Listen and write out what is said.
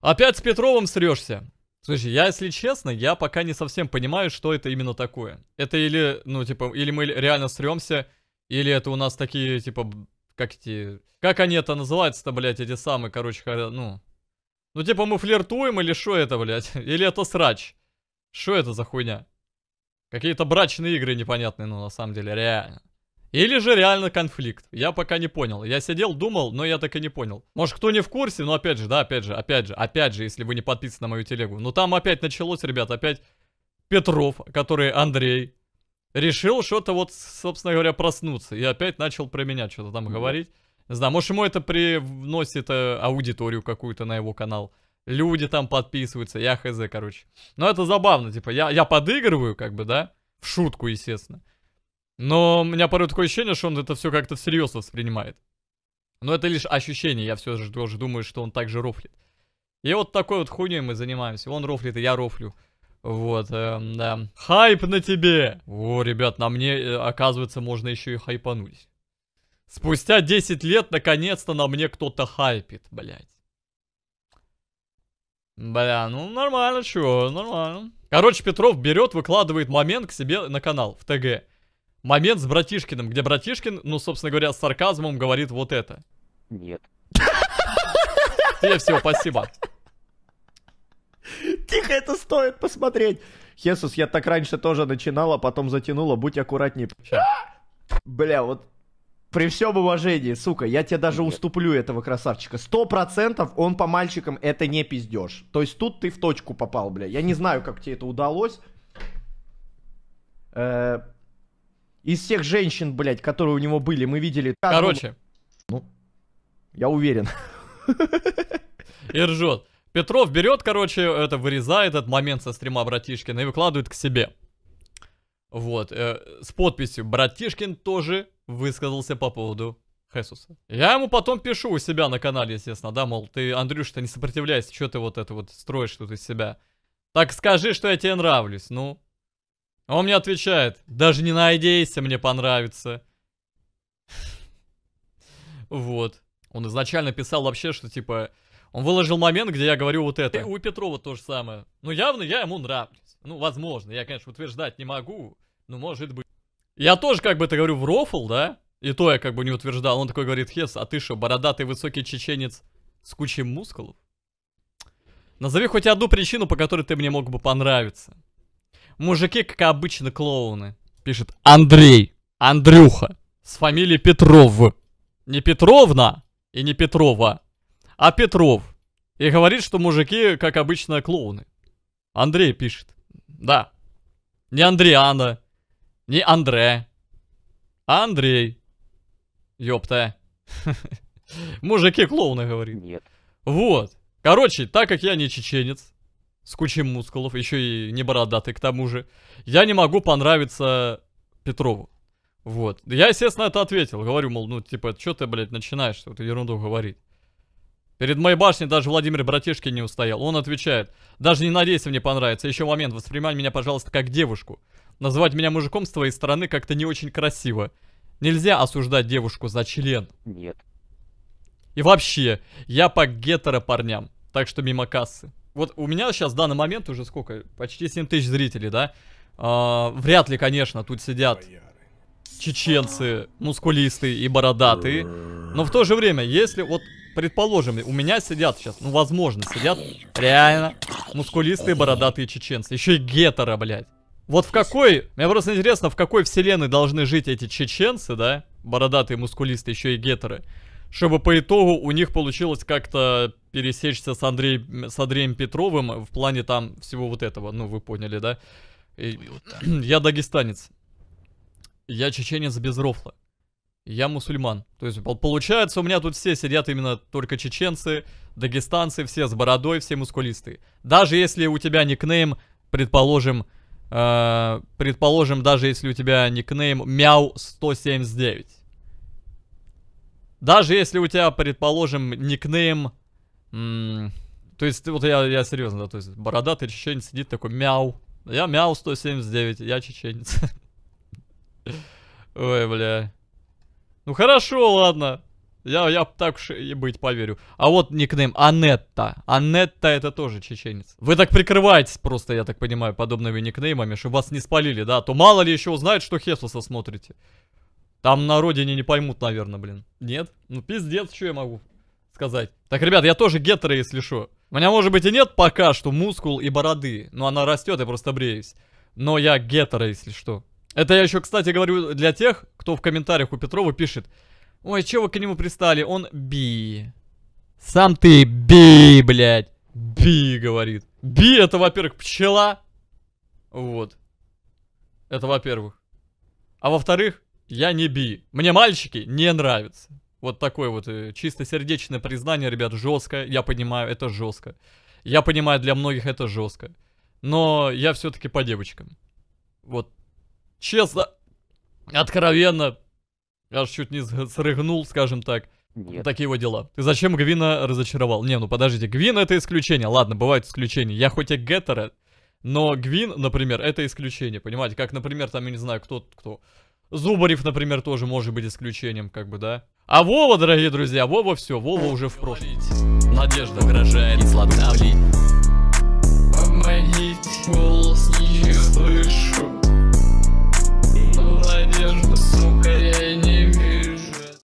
Опять с Петровым срешься. Слушай, я, если честно, я пока не совсем понимаю, что это именно такое. Это или, ну, типа, или мы реально срёмся, или это у нас такие, типа, как эти... Как они это называются-то, блядь, эти самые, короче, ну... Ну, типа, мы флиртуем или что это, блядь? Или это срач? Что это за хуйня? Какие-то брачные игры непонятные, ну, на самом деле, реально. Или же реально конфликт. Я пока не понял. Я сидел, думал, но я так и не понял. Может, кто не в курсе, но опять же, да, опять же, опять же, опять же, если вы не подписаны на мою телегу. Но там опять началось, ребят, опять Петров, который Андрей, решил что-то вот, собственно говоря, проснуться. И опять начал про меня что-то там ну говорить. Не знаю, может, ему это привносит э, аудиторию какую-то на его канал. Люди там подписываются, я хз, короче. Но это забавно, типа, я, я подыгрываю, как бы, да, в шутку, естественно. Но у меня порой такое ощущение, что он это все как-то всерьез воспринимает. Но это лишь ощущение, я все же тоже думаю, что он также рофлит. И вот такой вот хуйней мы занимаемся. Он рофлит, и я рофлю. Вот, эм, да. Хайп на тебе! О, ребят, на мне, э, оказывается, можно еще и хайпануть. Спустя 10 лет, наконец-то, на мне кто-то хайпит, блядь. Бля, ну нормально, чего, нормально. Короче, Петров берет, выкладывает момент к себе на канал, в ТГ. Момент с Братишкиным, где Братишкин, ну, собственно говоря, с сарказмом говорит вот это. Нет. Тебе всего, спасибо. Тихо, это стоит посмотреть. Хесус, я так раньше тоже начинала, потом затянула, будь аккуратней. Бля, вот при всем уважении, сука, я тебе даже Нет. уступлю этого красавчика. Сто процентов он по мальчикам это не пиздешь. То есть тут ты в точку попал, бля. Я не знаю, как тебе это удалось. Э из всех женщин, блядь, которые у него были, мы видели... Короче. Ну, я уверен. И ржет. Петров берет, короче, это вырезает этот момент со стрима Братишкина и выкладывает к себе. Вот, э, с подписью «Братишкин тоже высказался по поводу Хесуса». Я ему потом пишу у себя на канале, естественно, да, мол, ты, Андрюш, ты не сопротивляйся, что ты вот это вот строишь тут из себя. Так скажи, что я тебе нравлюсь, ну. А он мне отвечает, даже не надейся, мне понравится. Вот. Он изначально писал вообще, что типа... Он выложил момент, где я говорю вот это. у Петрова то же самое. Ну, явно я ему нравлюсь. Ну, возможно. Я, конечно, утверждать не могу. Ну, может быть. Я тоже, как бы, это говорю, в рофл, да? И то я как бы не утверждал. Он такой говорит, Хес, а ты что, бородатый высокий чеченец с кучей мускулов? Назови хоть одну причину, по которой ты мне мог бы понравиться. Мужики, как обычно, клоуны. Пишет Андрей. Андрюха. С фамилией Петров. Не Петровна и не Петрова, а Петров. И говорит, что мужики, как обычно, клоуны. Андрей пишет. Да. Не Андриана. Не Андре. А Андрей. Ёпта. Мужики клоуны, говорит. Нет. Вот. Короче, так как я не чеченец, с кучей мускулов, еще и не бородатый к тому же. Я не могу понравиться Петрову. Вот. Я, естественно, это ответил. Говорю, мол, ну, типа, что ты, блядь, начинаешь вот ерунду говорить? Перед моей башней даже Владимир Братишкин не устоял. Он отвечает, даже не надейся, мне понравится. Еще момент, воспринимай меня, пожалуйста, как девушку. Называть меня мужиком с твоей стороны как-то не очень красиво. Нельзя осуждать девушку за член. Нет. И вообще, я по гетеро парням, так что мимо кассы вот у меня сейчас в данный момент уже сколько? Почти 7 тысяч зрителей, да? А, вряд ли, конечно, тут сидят чеченцы, мускулистые и бородатые. Но в то же время, если вот, предположим, у меня сидят сейчас, ну, возможно, сидят реально мускулистые бородатые чеченцы. Еще и гетера, блядь. Вот в какой, мне просто интересно, в какой вселенной должны жить эти чеченцы, да? Бородатые, мускулистые, еще и гетеры чтобы по итогу у них получилось как-то пересечься с, Андрей, с Андреем Петровым в плане там всего вот этого. Ну, вы поняли, да? И, ну, я дагестанец. Я чеченец без рофла. Я мусульман. То есть, получается, у меня тут все сидят именно только чеченцы, дагестанцы, все с бородой, все мускулистые. Даже если у тебя никнейм, предположим, э, предположим, даже если у тебя никнейм Мяу 179. Даже если у тебя, предположим, никнейм... То есть, вот я, я серьезно, да, то есть, бородатый чеченец сидит такой, мяу. Я мяу 179, я чеченец. Ой, бля. Ну хорошо, ладно. Я, я так уж и быть поверю. А вот никнейм Анетта. Анетта это тоже чеченец. Вы так прикрываетесь просто, я так понимаю, подобными никнеймами, чтобы вас не спалили, да? То мало ли еще узнает, что Хесуса смотрите. Там на родине не поймут, наверное, блин. Нет? Ну пиздец, что я могу сказать. Так, ребят, я тоже гетеры, если что. У меня, может быть, и нет пока что мускул и бороды. Но она растет, я просто бреюсь. Но я гетера, если что. Это я еще, кстати, говорю для тех, кто в комментариях у Петрова пишет. Ой, че вы к нему пристали? Он би. Сам ты би, блядь. Би, говорит. Би это, во-первых, пчела. Вот. Это во-первых. А во-вторых, я не би. Мне мальчики не нравятся. Вот такое вот э, чисто сердечное признание, ребят, жесткое. Я понимаю, это жестко. Я понимаю, для многих это жестко. Но я все-таки по девочкам. Вот честно, откровенно, аж чуть не срыгнул, скажем так. Нет. Такие вот дела. Ты зачем Гвина разочаровал? Не, ну подождите, Гвин это исключение. Ладно, бывают исключения. Я хоть и гетера, но Гвин, например, это исключение, понимаете? Как, например, там, я не знаю, кто-то, кто... кто Зубарев, например, тоже может быть исключением, как бы, да? А Вова, дорогие друзья, Вова все, Вова уже в прошлом. Надежда угрожает сладавлить. Помогите, голос не слышу.